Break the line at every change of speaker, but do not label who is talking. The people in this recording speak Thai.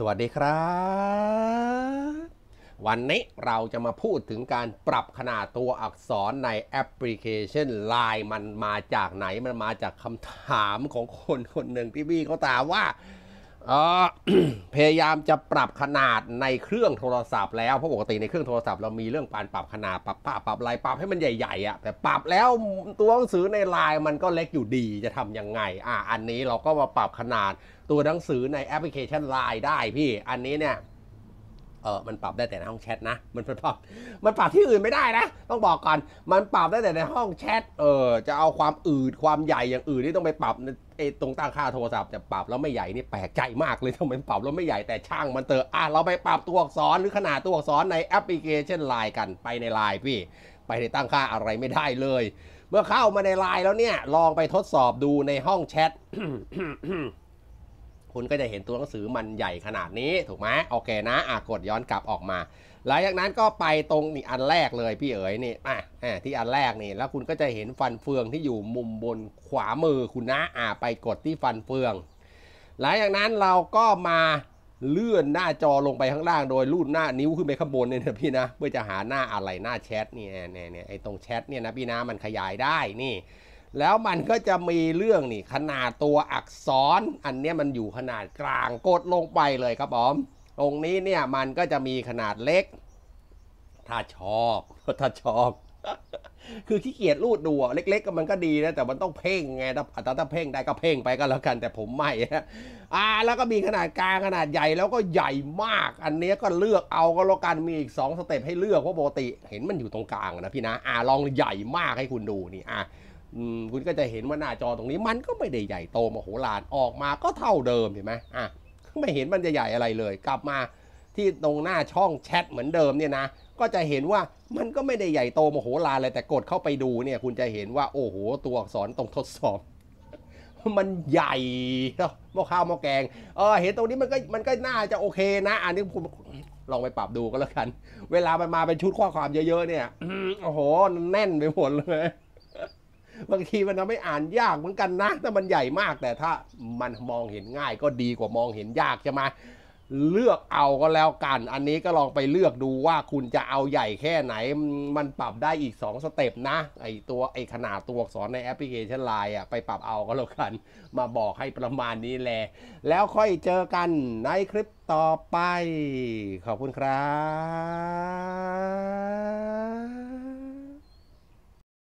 สวัสดีครับ วันนี้เราจะมาพูดถึงการปรับขนาดตัวอักษรในแอปพลิเคชัน Line มันมาจากไหนมันมาจากคำถามของคนคนหนึ่งที่พี่เขาถามว่าพยายามจะปรับขนาดในเครื่องโทรศัพท์แล้ว เพราะปกติในเครื่องโทรศัพท์เรามีเรื่องการปรับขนาดปรับภาพปรับลายปรับให้มันใหญ่ๆอ่ะแต่ปรับแล้วตัวหนังสือในลายมันก็เล็กอยู่ดีจะทํำยังไงอ่ะอันนี้เราก็มาปรับขนาดตัวหนังสือในแอปพลิเคชันลายได้พี่ อันนี้เนี่ยเออ มันปรับได้แต่ในห้องแชทนะ มันปรับมันปรับที่อื่นไม่ได้นะ ต้องบอกก่อนมันปรับได้แต่ในห้องแชท เออ จะเอาความอืดความใหญ่ อย่างอื่นที่ต้องไปปรับไอ้ตรงตั้งค่าโทรศัพท์แต่ปรับแล้วไม่ใหญ่นี่แปลกใจมากเลยทำไมปรับแล้วไม่ใหญ่แต่ช่างมันเตอะ อ่ะ เราไปปรับตัวอักษรหรือขนาดตัวอักษรในแอปพลิเคชันไลน์กัน ไปในไลน์พี่ ไปในตั้งค่าอะไรไม่ได้เลย เมื่อเข้ามาในไลน์แล้วเนี่ย ลองไปทดสอบดูในห้องแชทคุณก็จะเห็นตัวหนังสือมันใหญ่ขนาดนี้ถูกไหมโอเคนะอ่ะกดย้อนกลับออกมา หลังจากนั้นก็ไปตรงนี่อันแรกเลยพี่เอ๋ยนี่อ่ะอ่ะที่อันแรกนี่ แล้วคุณก็จะเห็นฟันเฟืองที่อยู่มุมบนขวามือคุณนะอ่ะไปกดที่ฟันเฟือง หลังจากนั้นเราก็มาเลื่อนหน้าจอลงไปข้างล่าง โดยลูดหน้านิ้วขึ้นไปข้างบนเนี่ยนะพี่นะเพื่อจะหาหน้าอะไรหน้าแชทเนี่ยเนี่ยไอ้ตรงแชทเนี่ยนะพี่นะมันขยายได้นี่แล้วมันก็จะมีเรื่องนี่ขนาดตัวอักษร อันนี้มันอยู่ขนาดกลางกดลงไปเลยครับผมตรงนี้เนี่ยมันก็จะมีขนาดเล็ก ถ้าชอบถ้าชอบคือขี้เกียจรูดดูเล็ก ๆ ก็มันก็ดีนะแต่มันต้องเพ่งไงถ้าถ้าถ้าเพ่งได้ก็เพ่งไปก็แล้วกันแต่ผมไม่อ่าแล้วก็มีขนาดกลางขนาดใหญ่แล้วก็ใหญ่มาก อันนี้ก็เลือกเอาก็แล้วกันมีอีก2สเต็ปให้เลือกเพราะปกติเห็นมันอยู่ตรงกลางนะพี่นะอ่าลองใหญ่มากให้คุณดูนี่อ่าคุณก็จะเห็นว่าหน้าจอตรงนี้มันก็ไม่ได้ใหญ่โตมโหฬารออกมาก็เท่าเดิมเห็นไหมอ่ะไม่เห็นมันจะใหญ่อะไรเลย กลับมาที่ตรงหน้าช่องแชทเหมือนเดิมเนี่ยนะก็จะเห็นว่ามันก็ไม่ได้ใหญ่โตมโหฬารเลยแต่กดเข้าไปดูเนี่ย คุณจะเห็นว่า โอ้โหตัวอักษรตรงทดสอบมันใหญ่หม้อข้าวหม้อแกงเออ เห็นตรงนี้มันก็มันก็น่าจะโอเค นะ อันนี้ผมลองไปปรับดูก็แล้วกัน เวลามันมาเป็นชุดข้อความเยอะๆเนี่ยโอ้โหแน่นไปหมดเลยบางทีมันทำให้อ่านยากเหมือนกันนะถ้ามันใหญ่มากแต่ถ้ามันมองเห็นง่ายก็ดีกว่ามองเห็นยากใช่ไหมเลือกเอาก็แล้วกัน อันนี้ก็ลองไปเลือกดูว่าคุณจะเอาใหญ่แค่ไหน มันปรับได้อีก 2 สเต็ปนะ ไอตัวไอขนาดตัวอักษรในแอปพลิเคชันไลน์อ่ะ ไปปรับเอาก็แล้วกัน มาบอกให้ประมาณนี้แหละแล้วค่อยเจอกันในคลิปต่อไป ขอบคุณครับ